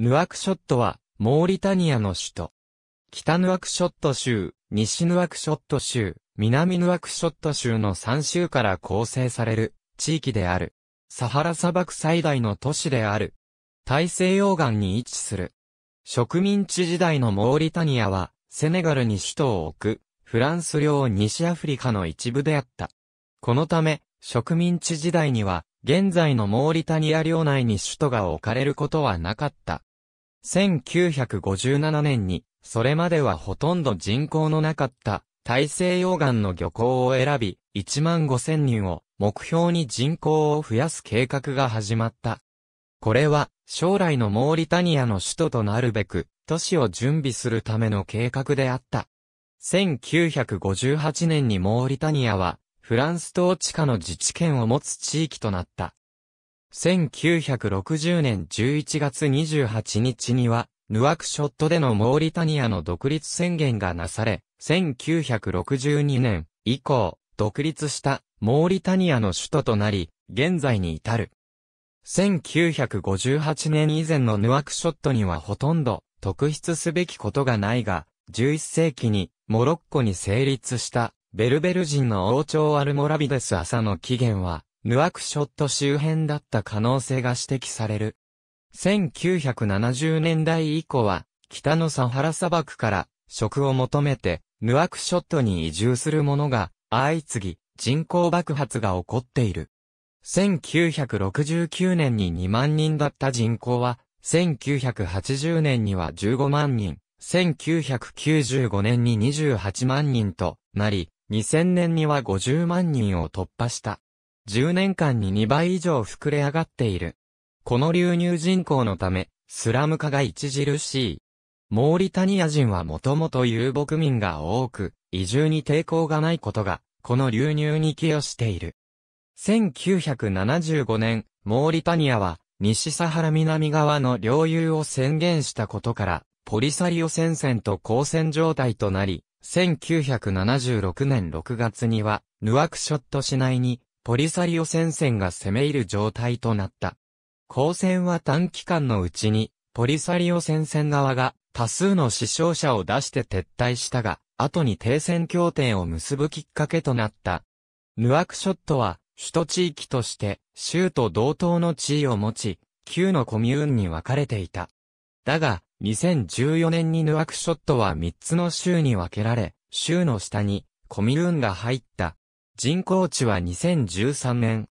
ヌアクショットは、モーリタニアの首都。北ヌアクショット州、西ヌアクショット州、南ヌアクショット州の3州から構成される地域である。サハラ砂漠最大の都市である。大西洋岸に位置する。植民地時代のモーリタニアは、セネガルに首都を置く、フランス領西アフリカの一部であった。このため、植民地時代には、現在のモーリタニア領内に首都が置かれることはなかった。1957年に、それまではほとんど人口のなかった大西洋岸の漁港を選び、1万5000人を目標に人口を増やす計画が始まった。これは将来のモーリタニアの首都となるべく都市を準備するための計画であった。1958年にモーリタニアはフランス統治下の自治権を持つ地域となった。1960年11月28日には、ヌワクショットでのモーリタニアの独立宣言がなされ、1962年以降、独立したモーリタニアの首都となり、現在に至る。1958年以前のヌワクショットにはほとんど特筆すべきことがないが、11世紀にモロッコに成立したベルベル人の王朝アルモラビデス朝の起源は、ヌアクショット周辺だった可能性が指摘される。1970年代以降は、北のサハラ砂漠から食を求めて、ヌアクショットに移住する者が相次ぎ、人口爆発が起こっている。1969年に2万人だった人口は、1980年には15万人、1995年に28万人となり、2000年には50万人を突破した。10年間に2倍以上膨れ上がっている。この流入人口のため、スラム化が著しい。モーリタニア人はもともと遊牧民が多く、移住に抵抗がないことが、この流入に寄与している。1975年、モーリタニアは、西サハラ南側の領有を宣言したことから、ポリサリオ戦線と交戦状態となり、1976年6月には、ヌアクショット市内に、ポリサリオ戦線が攻め入る状態となった。交戦は短期間のうちに、ポリサリオ戦線側が多数の死傷者を出して撤退したが、後に停戦協定を結ぶきっかけとなった。ヌアクショットは、首都地域として、州と同等の地位を持ち、旧のコミューンに分かれていた。だが、2014年にヌアクショットは3つの州に分けられ、州の下に、コミューンが入った人工地は2013年、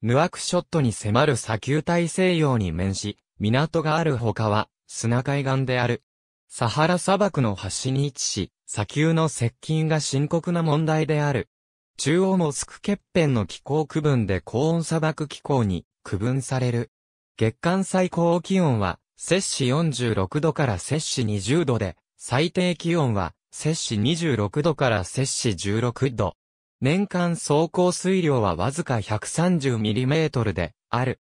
ヌアクショットに迫る砂丘大西洋に面し、港がある他は砂海岸である。サハラ砂漠の端に位置し、砂丘の接近が深刻な問題である。中央モスク欠片の気候区分で高温砂漠気候に区分される。月間最高気温は、摂氏46度から摂氏20度で、最低気温は、摂氏26度から摂氏16度。年間総降水量はわずか 130mm である。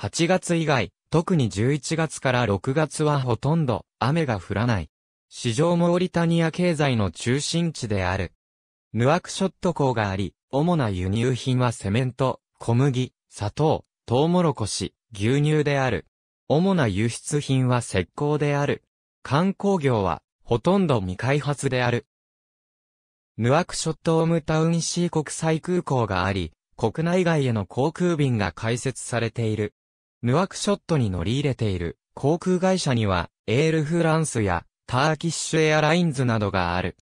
8月以外、特に11月から6月はほとんど雨が降らない。市場モーリタニア経済の中心地である。ヌアクショット港があり、主な輸入品はセメント、小麦、砂糖、トウモロコシ、牛乳である。主な輸出品は石膏である。観光業は、ほとんど未開発である。ヌアクショットオムタウンシー国際空港があり、国内外への航空便が開設されている。ヌアクショットに乗り入れている航空会社には、エールフランスやターキッシュエアラインズなどがある。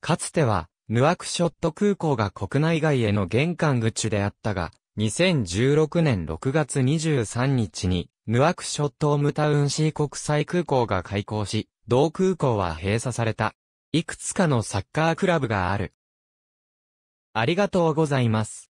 かつては、ヌアクショット空港が国内外への玄関口であったが、2016年6月23日に、ヌアクショットオムタウンシー国際空港が開港し、同空港は閉鎖された。いくつかのサッカークラブがある。ありがとうございます。